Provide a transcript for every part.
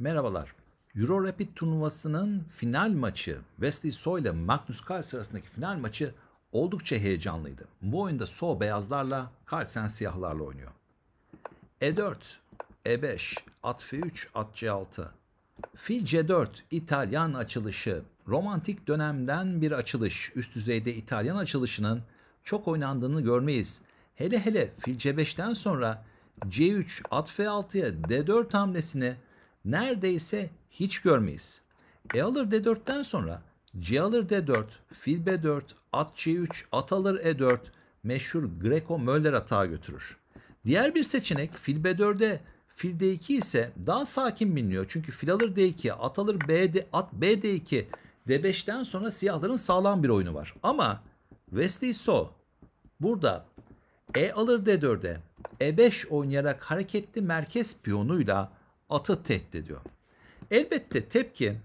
Merhabalar. Euro Rapid turnuvasının final maçı Wesley So ile Magnus Carlsen arasındaki final maçı oldukça heyecanlıydı. Bu oyunda So beyazlarla Carlsen siyahlarla oynuyor. E4, E5, at F3, at C6. Fil C4 İtalyan açılışı. Romantik dönemden bir açılış. Üst düzeyde İtalyan açılışının çok oynandığını görmeyiz. Hele hele fil C5'ten sonra C3 at F6'ya D4 hamlesini neredeyse hiç görmeyiz. E alır D4'ten sonra C alır D4, fil B4, at C3, at alır E4 meşhur Greco-Möller atağı götürür. Diğer bir seçenek fil B4'e fil D2 ise daha sakin biniliyor. Çünkü fil alır D2, at alır B'de, at BD2, D5'ten sonra siyahların sağlam bir oyunu var. Ama Wesley So burada E alır D4'e E5 oynayarak hareketli merkez piyonuyla atı tehdit ediyor. Elbette tepki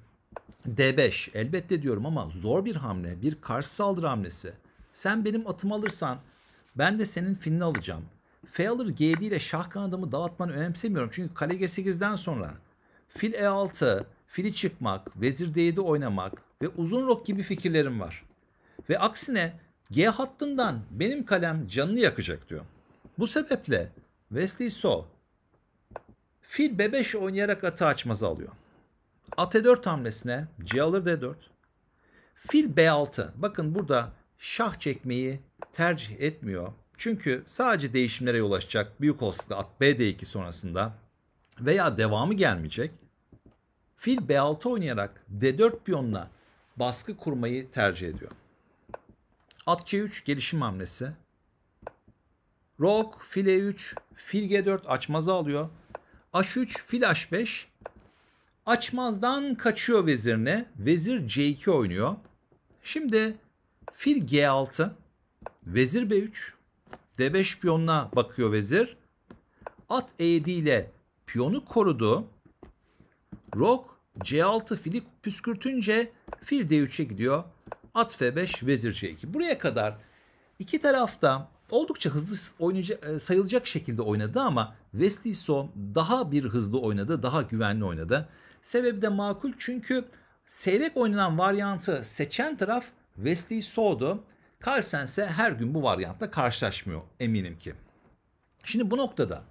D5 elbette diyorum ama zor bir hamle, bir karşı saldırı hamlesi. Sen benim atımı alırsan ben de senin filini alacağım. F alır G7 ile şah kanadımı dağıtmanı önemsemiyorum. Çünkü kale G8'den sonra fil E6, fili çıkmak, vezir D7 oynamak ve uzun rok gibi fikirlerim var. Ve aksine G hattından benim kalem canını yakacak diyor. Bu sebeple Wesley So Fil B5 oynayarak atı açmaz alıyor. At E4 hamlesine C alır D4. Fil B6. Bakın burada şah çekmeyi tercih etmiyor. Çünkü sadece değişimlere yol açacak. Büyük olasılıkla at BD2 sonrasında veya devamı gelmeyecek. Fil B6 oynayarak D4 piyonla baskı kurmayı tercih ediyor. At C3 gelişim hamlesi. Rok, fil E3, fil G4 açmaza alıyor. H3 fil H5 açmazdan kaçıyor vezirine. Vezir C2 oynuyor. Şimdi fil G6 vezir B3 D5 piyonuna bakıyor vezir. At E7 ile piyonu korudu. Rok C6 fili püskürtünce fil D3'e gidiyor. At F5 vezir C2. Buraya kadar iki tarafta oldukça hızlı oynayacak, e, sayılacak şekilde oynadı ama Vestiso daha bir hızlı oynadı, daha güvenli oynadı. Sebebi de makul çünkü seyrek oynanan varyantı seçen taraf Vestiso'du. Carlsen ise her gün bu varyantla karşılaşmıyor eminim ki. Şimdi bu noktada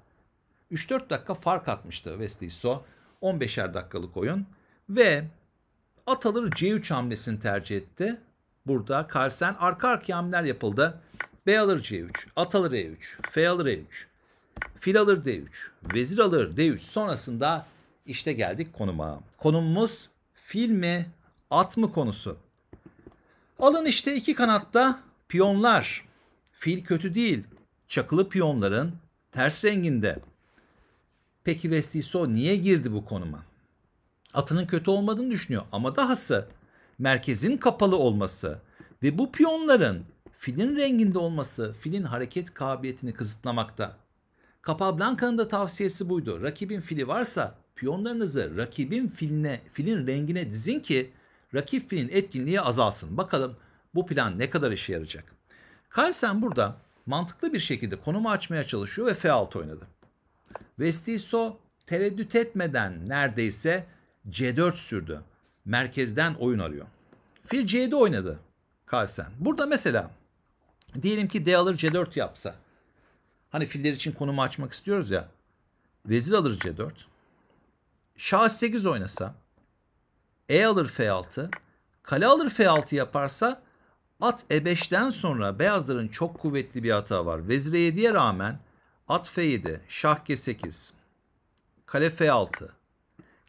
3-4 dakika fark atmıştı Vestiso. 15'er dakikalık oyun ve at alır C3 hamlesini tercih etti. Burada Carlsen arka arkaya hamleler yapıldı. B alır C3. At alır E3. F alır E3. Fil alır D3. Vezir alır D3. Sonrasında işte geldik konuma. Konumumuz fil mi at mı konusu. Alın işte iki kanatta piyonlar. Fil kötü değil. Çakılı piyonların ters renginde. Peki Vestiso niye girdi bu konuma? Atının kötü olmadığını düşünüyor ama dahası merkezin kapalı olması ve bu piyonların filin renginde olması filin hareket kabiliyetini kısıtlamakta. Capablanca'nın da tavsiyesi buydu. Rakibin fili varsa piyonlarınızı rakibin filine, filin rengine dizin ki rakip filin etkinliği azalsın. Bakalım bu plan ne kadar işe yarayacak. Carlsen burada mantıklı bir şekilde konumu açmaya çalışıyor ve F6 oynadı. Vestiso tereddüt etmeden neredeyse C4 sürdü. Merkezden oyun arıyor. Fil C7 oynadı Carlsen. Burada mesela Diyelim ki D alır C4 yapsa. Hani filler için konumu açmak istiyoruz ya. Vezir alır C4. Şah 8 oynasa. E alır F6. Kale alır F6 yaparsa at E5'ten sonra beyazların çok kuvvetli bir hata var. Vezir E7'ye rağmen at F7, şah G8, kale F6,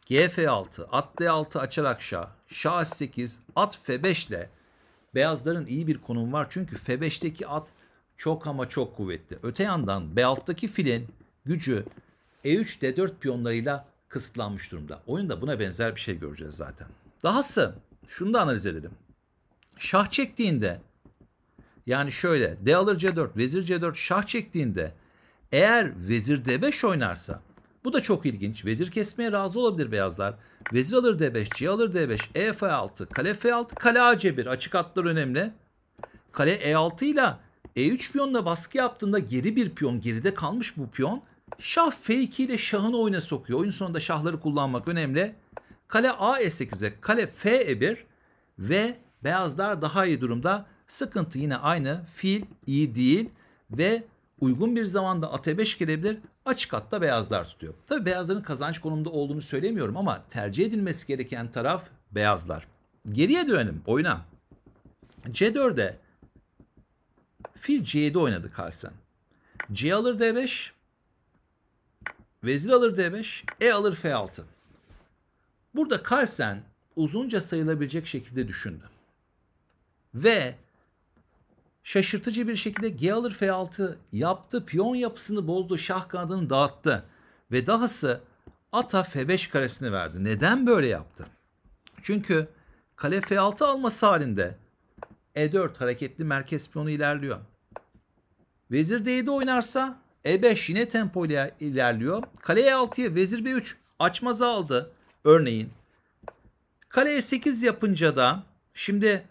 G F6, at D6 açarak şah, şah 8, at F5 ile beyazların iyi bir konum var. Çünkü F5'teki at çok ama çok kuvvetli. Öte yandan B6'daki filin gücü E3 D4 piyonlarıyla kısıtlanmış durumda. Oyunda buna benzer bir şey göreceğiz zaten. Dahası şunu da analiz edelim. Şah çektiğinde yani şöyle D alır C4 vezir C4 şah çektiğinde eğer vezir D5 oynarsa bu da çok ilginç. Vezir kesmeye razı olabilir beyazlar. Vezir alır D5, e C alır D5, E F6, kale F6, kale A1. Açık atlar önemli. Kale E6 ile E3 piyonla baskı yaptığında geri bir piyon, geride kalmış bu piyon. Şah F2 ile şahını oyuna sokuyor. Oyun sonunda şahları kullanmak önemli. Kale A E8'e, kale F E1 ve beyazlar daha iyi durumda. Sıkıntı yine aynı. Fil iyi değil ve uygun bir zamanda ate 5 gelebilir açık hatta beyazlar tutuyor. Tabi beyazların kazanç konumda olduğunu söylemiyorum ama tercih edilmesi gereken taraf beyazlar. Geriye dönelim oyuna. c 4de fil C7 oynadı Carlsen. C alır D5. Vezir alır D5. E alır F6. Burada Carlsen uzunca sayılabilecek şekilde düşündü. Ve şaşırtıcı bir şekilde G alır F6 yaptı. Piyon yapısını bozdu. Şah kanadını dağıttı. Ve dahası ata F5 karesini verdi. Neden böyle yaptı? Çünkü kale F6 alması halinde E4 hareketli merkez piyonu ilerliyor. Vezir D7 oynarsa E5 yine tempo ile ilerliyor. Kale E6'ya vezir B3 açmaz aldı örneğin. Kale E8 yapınca da şimdi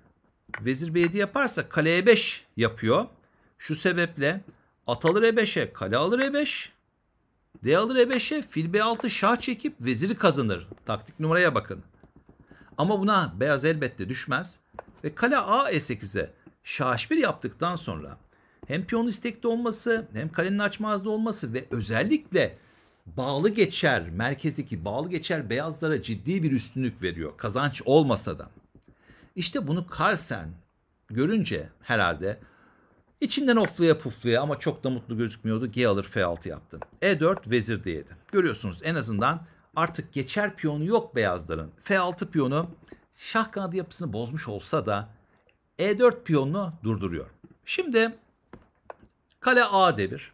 Vezir B7 yaparsa kale E5 yapıyor. Şu sebeple at alır E5'e, kale alır E5. D alır E5'e, fil B6 şah çekip veziri kazanır. Taktik numaraya bakın. Ama buna beyaz elbette düşmez. Ve kale A E8'e şah H1 yaptıktan sonra hem piyon istekli olması hem kalenin açmazda olması ve özellikle bağlı geçer merkezdeki bağlı geçer beyazlara ciddi bir üstünlük veriyor kazanç olmasa da. İşte bunu Carlsen görünce herhalde içinden ofluya, pufluya ama çok da mutlu gözükmüyordu. G alır F6 yaptı. E4 vezir D7. Görüyorsunuz en azından artık geçer piyonu yok beyazların. F6 piyonu şah kanadı yapısını bozmuş olsa da E4 piyonunu durduruyor. Şimdi kale A devir.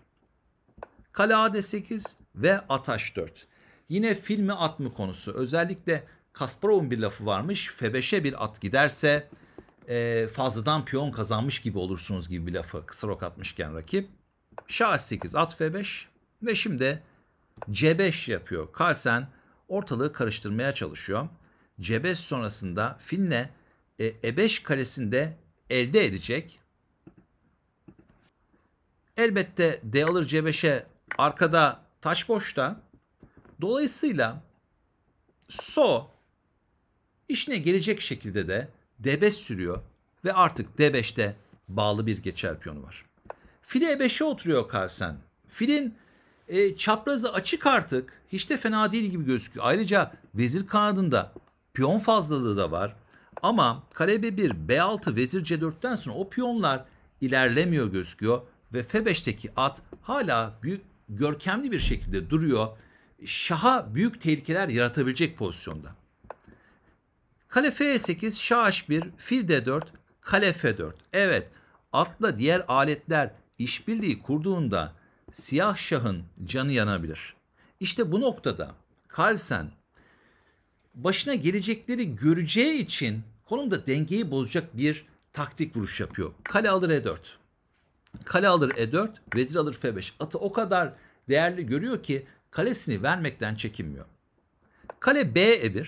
Kale A 8 ve Ataş 4 Yine filmi at mı konusu. Özellikle Kasparov'un bir lafı varmış. Febeşe bir at giderse e, fazladan piyon kazanmış gibi olursunuz gibi bir lafı. Kısa rok atmışken rakip. Şah 8 at F5 ve şimdi C5 yapıyor. Carlsen ortalığı karıştırmaya çalışıyor. C5 sonrasında Finne e, E5 karesinde elde edecek. Elbette D alır C5'e arkada taş boşta. Dolayısıyla So İşine gelecek şekilde de debes sürüyor ve artık D5'te bağlı bir geçer piyonu var. Fil E5'e oturuyor Karsen. Filin e, çaprazı açık artık. Hiç de fena değil gibi gözüküyor. Ayrıca vezir kanadında piyon fazlalığı da var. Ama kale B1, B6, vezir C4'ten sonra o piyonlar ilerlemiyor gözüküyor. Ve F5'teki at hala büyük görkemli bir şekilde duruyor. Şaha büyük tehlikeler yaratabilecek pozisyonda. Kale F8, Şah H1, Fil D4, Kale F4. Evet atla diğer aletler işbirliği kurduğunda siyah şahın canı yanabilir. İşte bu noktada Carlsen başına gelecekleri göreceği için konumda dengeyi bozacak bir taktik vuruş yapıyor. Kale alır E4. Kale alır E4, vezir alır F5. Atı o kadar değerli görüyor ki kalesini vermekten çekinmiyor. Kale B 1 e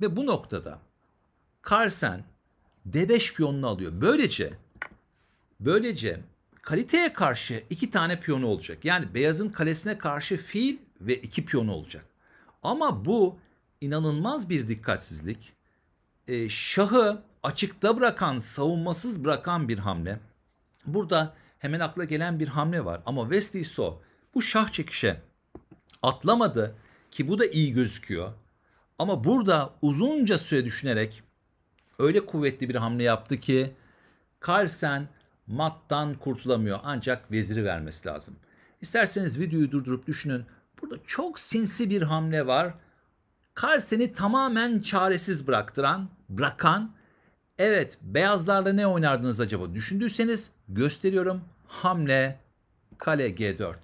ve bu noktada Karsen D5 piyonunu alıyor. Böylece böylece kaliteye karşı iki tane piyonu olacak. Yani beyazın kalesine karşı fil ve iki piyonu olacak. Ama bu inanılmaz bir dikkatsizlik. E, şahı açıkta bırakan, savunmasız bırakan bir hamle. Burada hemen akla gelen bir hamle var. Ama Wesley So bu şah çekişe atlamadı ki bu da iyi gözüküyor. Ama burada uzunca süre düşünerek öyle kuvvetli bir hamle yaptı ki Carlsen mattan kurtulamıyor ancak veziri vermesi lazım. İsterseniz videoyu durdurup düşünün. Burada çok sinsi bir hamle var. Carlsen'i tamamen çaresiz bıraktıran, bırakan Evet, beyazlarla ne oynardınız acaba? Düşündüyseniz gösteriyorum. Hamle, kale G4.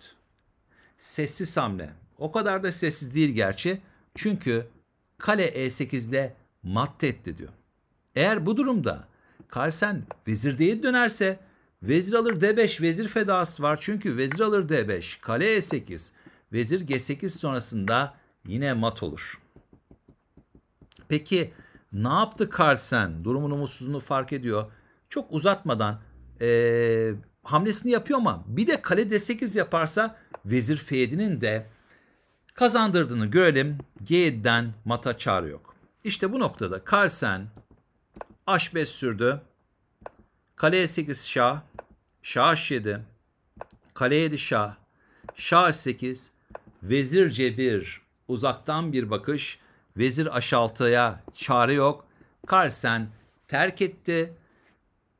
Sessiz hamle. O kadar da sessiz değil gerçi. Çünkü kale e 8de mat etti diyor. Eğer bu durumda Karsen vezirdeye dönerse vezir alır d5 vezir fedası var. Çünkü vezir alır d5 kale e8 vezir g8 sonrasında yine mat olur. Peki ne yaptı Carlsen? Durumun umutsuzluğunu fark ediyor. Çok uzatmadan e, hamlesini yapıyor ama bir de kale d8 yaparsa vezir f7'nin de kazandırdığını görelim. G7'den mata çağrı yok. İşte bu noktada Carlsen H5 sürdü. Kale 8 şah. Şah H7. Kale 7 şah. Şah H8. Vezir C1. Uzaktan bir bakış. Vezir H6'ya çare yok. Karsen terk etti.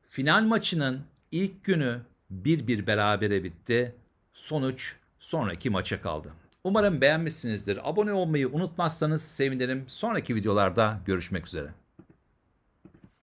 Final maçının ilk günü bir bir berabere bitti. Sonuç sonraki maça kaldı. Umarım beğenmişsinizdir. Abone olmayı unutmazsanız sevinirim. Sonraki videolarda görüşmek üzere.